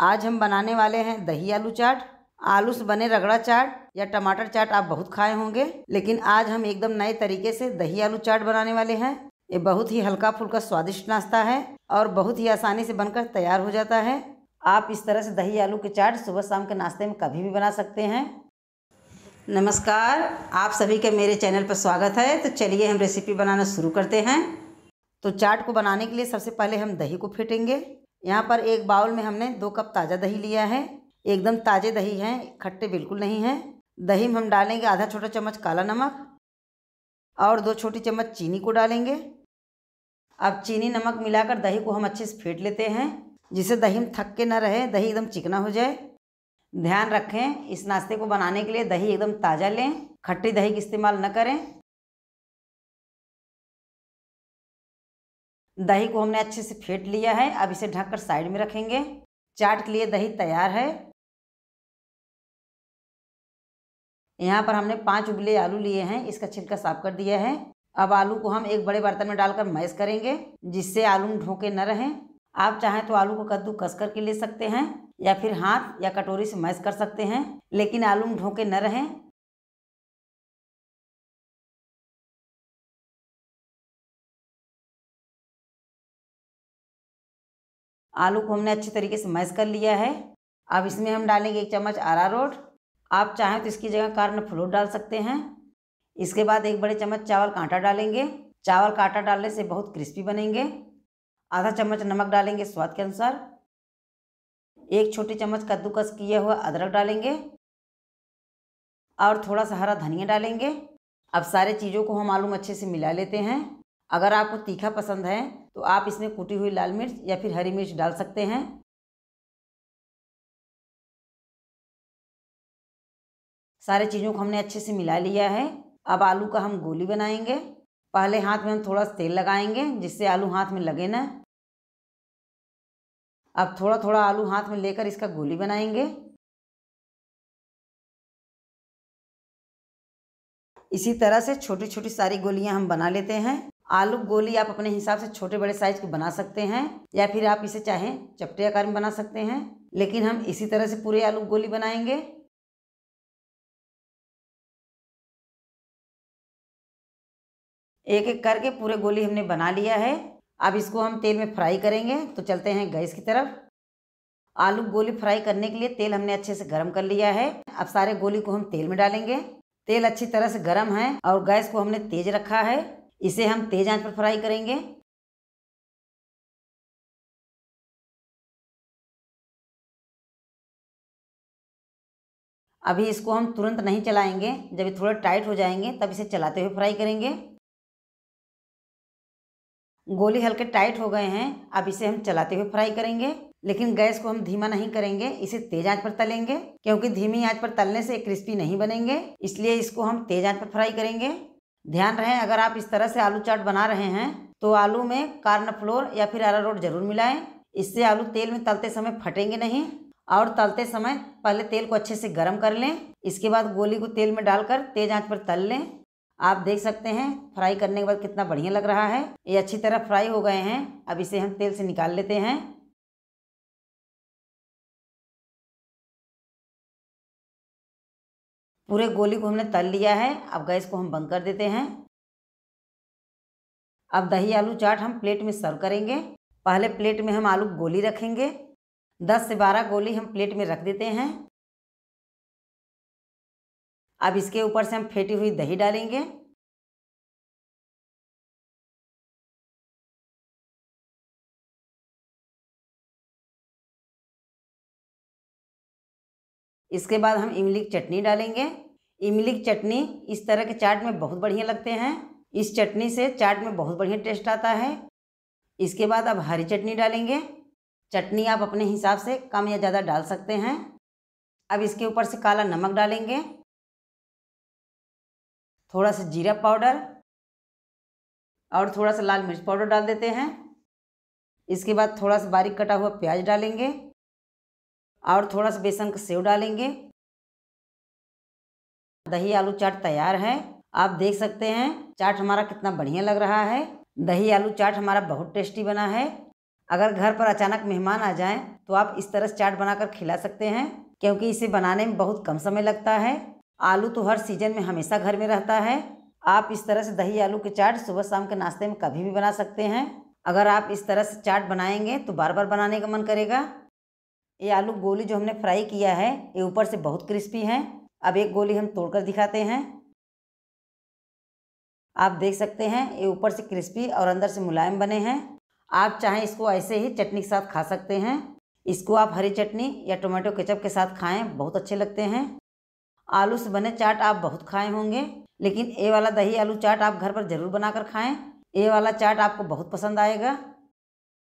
आज हम बनाने वाले हैं दही आलू चाट आलू से बने रगड़ा चाट या टमाटर चाट आप बहुत खाए होंगे लेकिन आज हम एकदम नए तरीके से दही आलू चाट बनाने वाले हैं ये बहुत ही हल्का फुल्का स्वादिष्ट नाश्ता है और बहुत ही आसानी से बनकर तैयार हो जाता है आप इस तरह से दही आलू के चाट सुबह शाम के नाश्ते में कभी भी बना सकते हैं नमस्कार आप सभी का मेरे चैनल पर स्वागत है तो चलिए हम रेसिपी बनाना शुरू करते हैं तो चाट को बनाने के लिए सबसे पहले हम दही को फेंटेंगे यहाँ पर एक बाउल में हमने दो कप ताज़ा दही लिया है एकदम ताज़े दही हैं खट्टे बिल्कुल नहीं हैं दही में हम डालेंगे आधा छोटा चम्मच काला नमक और दो छोटी चम्मच चीनी को डालेंगे अब चीनी नमक मिलाकर दही को हम अच्छे से फेंट लेते हैं जिससे दही में थक के ना रहे दही एकदम चिकना हो जाए ध्यान रखें इस नाश्ते को बनाने के लिए दही एकदम ताज़ा लें खट्टी दही का इस्तेमाल न करें दही को हमने अच्छे से फेंट लिया है अब इसे ढककर साइड में रखेंगे चाट के लिए दही तैयार है यहाँ पर हमने पांच उबले आलू लिए हैं इसका छिलका साफ कर दिया है अब आलू को हम एक बड़े बर्तन में डालकर मैश करेंगे जिससे आलू में ढोके न रहें आप चाहें तो आलू को कद्दू कस करके ले सकते हैं या फिर हाथ या कटोरी से मैश कर सकते हैं लेकिन आलू में ढोके न रहें आलू को हमने अच्छे तरीके से मैश कर लिया है अब इसमें हम डालेंगे एक चम्मच रोट आप चाहें तो इसकी जगह कारण फ्लोर डाल सकते हैं इसके बाद एक बड़े चम्मच चावल का आटा डालेंगे चावल का आटा डालने से बहुत क्रिस्पी बनेंगे आधा चम्मच नमक डालेंगे स्वाद के अनुसार एक छोटी चम्मच कद्दूकस किया हुआ अदरक डालेंगे और थोड़ा सा हरा धनिया डालेंगे अब सारे चीज़ों को हम आलू में अच्छे से मिला लेते हैं अगर आपको तीखा पसंद है तो आप इसमें कूटी हुई लाल मिर्च या फिर हरी मिर्च डाल सकते हैं सारे चीज़ों को हमने अच्छे से मिला लिया है अब आलू का हम गोली बनाएंगे पहले हाथ में हम थोड़ा तेल लगाएंगे जिससे आलू हाथ में लगे ना अब थोड़ा थोड़ा आलू हाथ में लेकर इसका गोली बनाएंगे इसी तरह से छोटी छोटी सारी गोलियां हम बना लेते हैं आलू गोली आप अपने हिसाब से छोटे बड़े साइज की बना सकते हैं या फिर आप इसे चाहें चपटे आकार में बना सकते हैं लेकिन हम इसी तरह से पूरे आलू गोली बनाएंगे एक एक करके पूरे गोली हमने बना लिया है अब इसको हम तेल में फ्राई करेंगे तो चलते हैं गैस की तरफ आलू गोली फ्राई करने के लिए तेल हमने अच्छे से गर्म कर लिया है अब सारे गोली को हम तेल में डालेंगे तेल अच्छी तरह से गर्म है और गैस को हमने तेज रखा है इसे हम तेज आंच पर फ्राई करेंगे अभी इसको हम तुरंत नहीं चलाएंगे जब ये थोड़ा टाइट हो जाएंगे तब इसे चलाते हुए फ्राई करेंगे गोली हल्के टाइट हो गए हैं अब इसे हम चलाते हुए फ्राई करेंगे लेकिन गैस को हम धीमा नहीं करेंगे इसे तेज आंच पर तलेंगे क्योंकि धीमी आंच पर तलने से क्रिस्पी नहीं बनेंगे इसलिए इसको हम तेज आंच पर फ्राई करेंगे ध्यान रहे अगर आप इस तरह से आलू चाट बना रहे हैं तो आलू में कार्न फ्लोर या फिर अरारोट जरूर मिलाएं इससे आलू तेल में तलते समय फटेंगे नहीं और तलते समय पहले तेल को अच्छे से गर्म कर लें इसके बाद गोली को तेल में डालकर तेज आंच पर तल लें आप देख सकते हैं फ्राई करने के बाद कितना बढ़िया लग रहा है ये अच्छी तरह फ्राई हो गए हैं अब इसे हम तेल से निकाल लेते हैं पूरे गोली को हमने तल लिया है अब गैस को हम बंद कर देते हैं अब दही आलू चाट हम प्लेट में सर्व करेंगे पहले प्लेट में हम आलू गोली रखेंगे दस से बारह गोली हम प्लेट में रख देते हैं अब इसके ऊपर से हम फेटी हुई दही डालेंगे इसके बाद हम इमली की चटनी डालेंगे इमली की चटनी इस तरह के चाट में बहुत बढ़िया लगते हैं इस चटनी से चाट में बहुत बढ़िया टेस्ट आता है इसके बाद आप हरी चटनी डालेंगे चटनी आप अपने हिसाब से कम या ज़्यादा डाल सकते हैं अब इसके ऊपर से काला नमक डालेंगे थोड़ा सा जीरा पाउडर और थोड़ा सा लाल मिर्च पाउडर डाल देते हैं इसके बाद थोड़ा सा बारीक कटा हुआ प्याज डालेंगे और थोड़ा सा बेसन का सेव डालेंगे दही आलू चाट तैयार है आप देख सकते हैं चाट हमारा कितना बढ़िया लग रहा है दही आलू चाट हमारा बहुत टेस्टी बना है अगर घर पर अचानक मेहमान आ जाएं तो आप इस तरह से चाट बनाकर खिला सकते हैं क्योंकि इसे बनाने में बहुत कम समय लगता है आलू तो हर सीजन में हमेशा घर में रहता है आप इस तरह से दही आलू की चाट सुबह शाम के नाश्ते में कभी भी बना सकते हैं अगर आप इस तरह से चाट बनाएंगे तो बार बार बनाने का मन करेगा ये आलू गोली जो हमने फ्राई किया है ये ऊपर से बहुत क्रिस्पी है अब एक गोली हम तोड़कर दिखाते हैं आप देख सकते हैं ये ऊपर से क्रिस्पी और अंदर से मुलायम बने हैं आप चाहें इसको ऐसे ही चटनी के साथ खा सकते हैं इसको आप हरी चटनी या टोमेटो केचप के साथ खाएं बहुत अच्छे लगते हैं आलू से बने चाट आप बहुत खाए होंगे लेकिन ये वाला दही आलू चाट आप घर पर ज़रूर बनाकर खाएं ये वाला चाट आपको बहुत पसंद आएगा